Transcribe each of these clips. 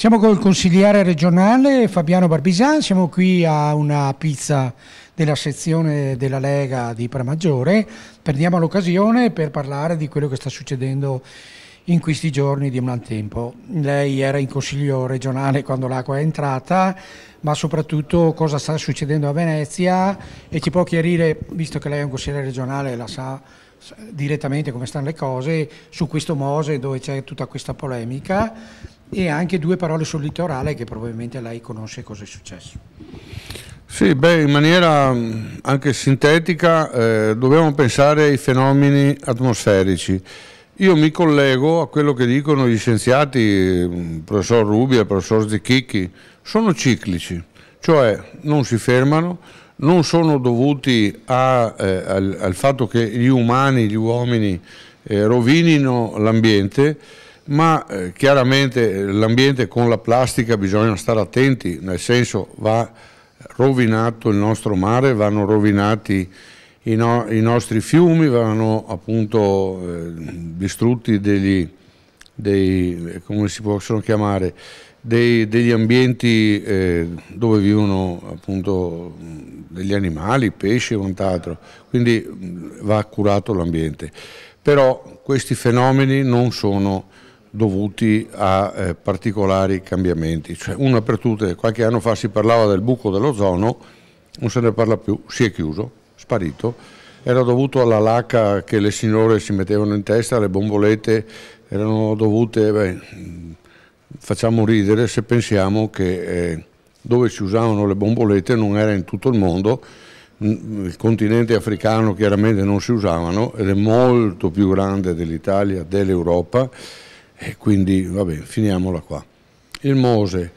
Siamo col consigliere regionale Fabiano Barbisan, siamo qui a una pizza della sezione della Lega di Premaggiore, prendiamo l'occasione per parlare di quello che sta succedendo in questi giorni di tempo. Lei era in consiglio regionale quando l'acqua è entrata, ma soprattutto cosa sta succedendo a Venezia e ci può chiarire, visto che lei è un consigliere regionale, e la sa direttamente come stanno le cose su questo Mose dove c'è tutta questa polemica e anche due parole sul litorale che probabilmente lei conosce cosa è successo. Sì, beh, in maniera mm, anche sintetica eh, dobbiamo pensare ai fenomeni atmosferici. Io mi collego a quello che dicono gli scienziati, il mm, professor Rubia, il professor Zichicchi, sono ciclici, cioè non si fermano, non sono dovuti a, eh, al, al, fatto che gli umani, gli uomini eh, rovinino l'ambiente, ma eh, chiaramente eh, l'ambiente con la plastica bisogna stare attenti, nel senso va rovinato il nostro mare, vanno rovinati i, no i nostri fiumi, vanno appunto eh, distrutti degli, dei, eh, come si possono chiamare, dei, degli ambienti eh, dove vivono appunto degli animali, pesci e quant'altro, quindi va curato l'ambiente. Però questi fenomeni non sono dovuti a eh, particolari cambiamenti. Cioè, una per tutte, qualche anno fa si parlava del buco dell'ozono, non se ne parla più, si è chiuso, sparito. Era dovuto alla lacca che le signore si mettevano in testa, le bombolette erano dovute, beh, facciamo ridere se pensiamo che eh, dove si usavano le bombolette non era in tutto il mondo, il continente africano chiaramente non si usavano ed è molto più grande dell'Italia, dell'Europa e quindi, vabbè, finiamola qua. Il Mose.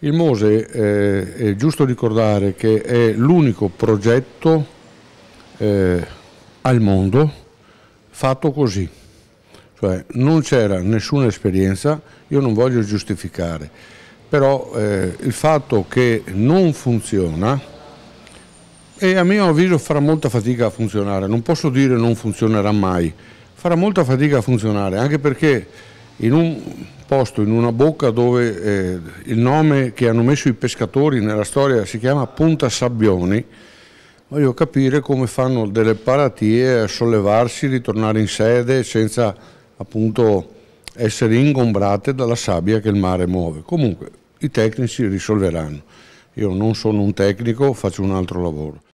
Il Mose eh, è giusto ricordare che è l'unico progetto eh, al mondo fatto così. Cioè, non c'era nessuna esperienza, io non voglio giustificare, però eh, il fatto che non funziona, e a mio avviso farà molta fatica a funzionare, non posso dire non funzionerà mai, farà molta fatica a funzionare, anche perché in un posto, in una bocca dove eh, il nome che hanno messo i pescatori nella storia si chiama Punta Sabbioni, voglio capire come fanno delle paratie a sollevarsi, ritornare in sede senza appunto essere ingombrate dalla sabbia che il mare muove. Comunque i tecnici risolveranno. Io non sono un tecnico, faccio un altro lavoro.